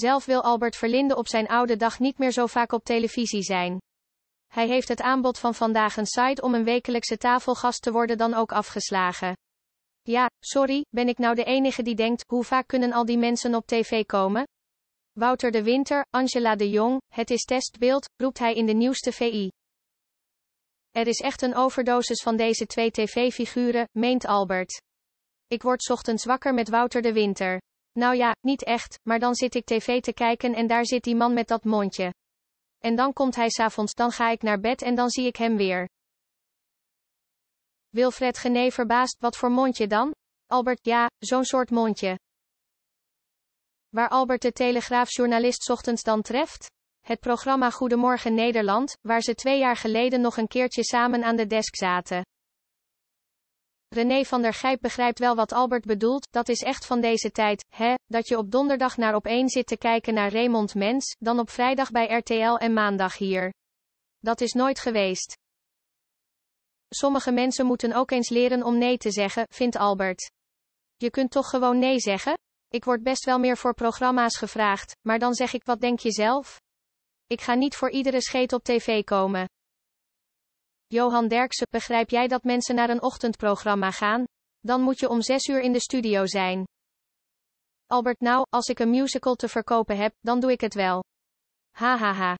Zelf wil Albert Verlinde op zijn oude dag niet meer zo vaak op televisie zijn. Hij heeft het aanbod van vandaag een site om een wekelijkse tafelgast te worden dan ook afgeslagen. Ja, sorry, ben ik nou de enige die denkt, hoe vaak kunnen al die mensen op tv komen? Wouter de Winter, Angela de Jong, het is testbeeld, roept hij in de nieuwste VI. Er is echt een overdosis van deze twee tv-figuren, meent Albert. Ik word ochtends wakker met Wouter de Winter. Nou ja, niet echt, maar dan zit ik tv te kijken en daar zit die man met dat mondje. En dan komt hij s'avonds, dan ga ik naar bed en dan zie ik hem weer. Wilfred Gené verbaast, wat voor mondje dan? Albert, ja, zo'n soort mondje. Waar Albert de Telegraafjournalist ochtends dan treft? Het programma Goedemorgen Nederland, waar ze twee jaar geleden nog een keertje samen aan de desk zaten. René van der Gijp begrijpt wel wat Albert bedoelt, dat is echt van deze tijd, hè, dat je op donderdag naar op opeen zit te kijken naar Raymond Mens, dan op vrijdag bij RTL en maandag hier. Dat is nooit geweest. Sommige mensen moeten ook eens leren om nee te zeggen, vindt Albert. Je kunt toch gewoon nee zeggen? Ik word best wel meer voor programma's gevraagd, maar dan zeg ik wat denk je zelf? Ik ga niet voor iedere scheet op tv komen. Johan Derksen, begrijp jij dat mensen naar een ochtendprogramma gaan? Dan moet je om zes uur in de studio zijn. Albert nou, als ik een musical te verkopen heb, dan doe ik het wel. Hahaha. Ha, ha.